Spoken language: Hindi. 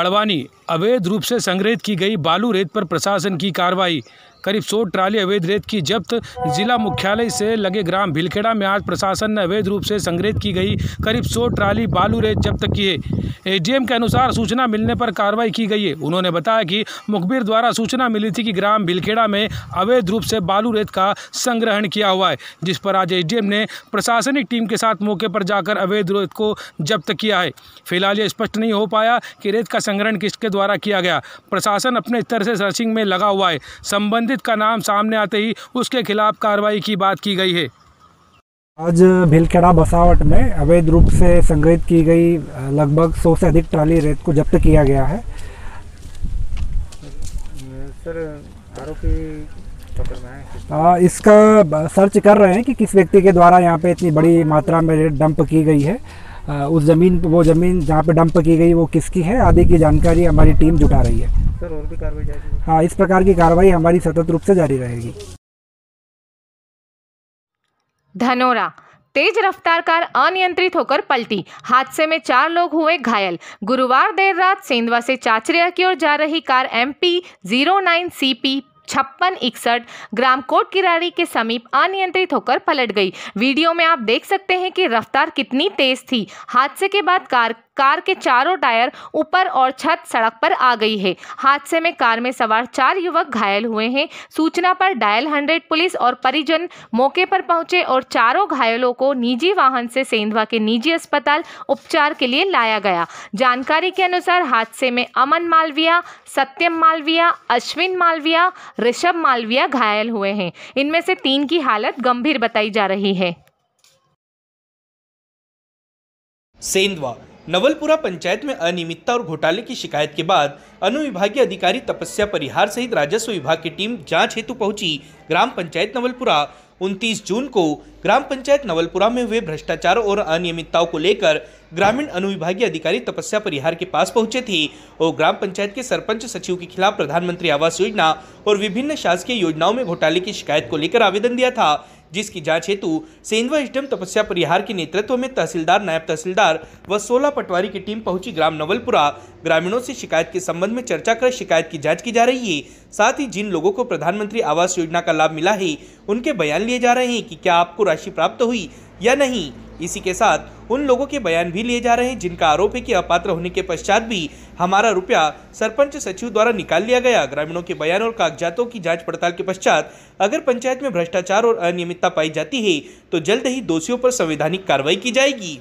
बड़वानी अवैध रूप से संग्रहित की गई बालू रेत पर प्रशासन की कार्रवाई करीब सौ ट्राली अवैध रेत की जब्त जिला मुख्यालय से लगे ग्राम भिलखेड़ा में आज प्रशासन ने अवैध रूप से संग्रहित की गई करीब सौ ट्राली बालू रेत जब्त की है एडीएम के अनुसार सूचना मिलने पर कार्रवाई की गई है उन्होंने बताया कि मुखबिर द्वारा सूचना मिली थी कि ग्राम भिलखेड़ा में अवैध रूप से बालू रेत का संग्रहण किया हुआ है जिस पर आज एसडीएम ने प्रशासनिक टीम के साथ मौके पर जाकर अवैध रेत को जब्त किया है फिलहाल यह स्पष्ट नहीं हो पाया कि रेत का संग्रहण किसके द्वारा किया गया प्रशासन अपने स्तर से सर्चिंग में लगा हुआ है संबंधित संबंधित का नाम सामने आते ही उसके खिलाफ कार्रवाई की बात की गई है आज भीलखेड़ा बसावट में अवैध रूप से संग्रहित की गई लगभग सौ से अधिक ट्राली रेत को जब्त किया गया है सर आरोपी आ, इसका सर्च कर रहे हैं कि किस व्यक्ति के द्वारा यहाँ पे इतनी बड़ी मात्रा में रेत डंप की गई है आ, उस ज़मीन वो ज़मीन जहाँ पे डंप की गई वो किसकी है आदि की जानकारी हमारी टीम जुटा रही है सर और भी कार्रवाई जारी हाँ इस प्रकार की कार्रवाई हमारी सतत रूप से जारी रहेगी धनोरा तेज रफ्तार कार अनियंत्रित होकर पलटी हादसे में चार लोग हुए घायल गुरुवार देर रात सेंधवा से चाचरिया की ओर जा रही car M P zero nine C P छप्पन इकसठ ग्राम कोट किरारी के समीप अनियंत्रित होकर पलट गई वीडियो में आप देख सकते हैं कि रफ्तार कितनी तेज थी हादसे के बाद कार कार के चारों टायर ऊपर और छत सड़क पर आ गई है हादसे में कार में सवार चार युवक घायल हुए हैं सूचना पर डायल हंड्रेड पुलिस और परिजन मौके पर पहुंचे और चारों घायलों को निजी वाहन से सेंधवा के निजी अस्पताल उपचार के लिए लाया गया जानकारी के अनुसार हादसे में अमन मालविया सत्यम मालविया अश्विन मालविया ऋषभ मालविया घायल हुए हैं इनमें से तीन की हालत गंभीर बताई जा रही है सेंधवा नवलपुरा पंचायत में अनियमितता और घोटाले की शिकायत के बाद अनुविभागीय अधिकारी तपस्या परिहार सहित राजस्व विभाग की टीम जांच हेतु पहुंची ग्राम पंचायत नवलपुरा 29 जून को ग्राम पंचायत नवलपुरा में हुए भ्रष्टाचार और अनियमितताओं को लेकर ग्रामीण अनुविभागीय अधिकारी तपस्या परिहार के पास पहुंचे थे और ग्राम पंचायत के सरपंच सचिव के खिलाफ प्रधानमंत्री आवास योजना और विभिन्न शासकीय योजनाओं में घोटाले की शिकायत को लेकर आवेदन दिया था जिसकी जांच हेतु सेंधवा स्टम तपस्या परिहार के नेतृत्व में तहसीलदार नायब तहसीलदार व सोलह पटवारी की टीम पहुंची ग्राम नवलपुरा ग्रामीणों से शिकायत के संबंध में चर्चा कर शिकायत की जाँच की जा रही है साथ ही जिन लोगों को प्रधानमंत्री आवास योजना का लाभ मिला है उनके बयान लिए जा रहे हैं कि क्या आपको राशि प्राप्त हुई या नहीं इसी के साथ उन लोगों के बयान भी लिए जा रहे हैं जिनका आरोप है कि अपात्र होने के पश्चात भी हमारा रुपया सरपंच सचिव द्वारा निकाल लिया गया ग्रामीणों के बयान और कागजातों की जांच पड़ताल के पश्चात अगर पंचायत में भ्रष्टाचार और अनियमितता पाई जाती है तो जल्द ही दोषियों पर संवैधानिक कार्रवाई की जाएगी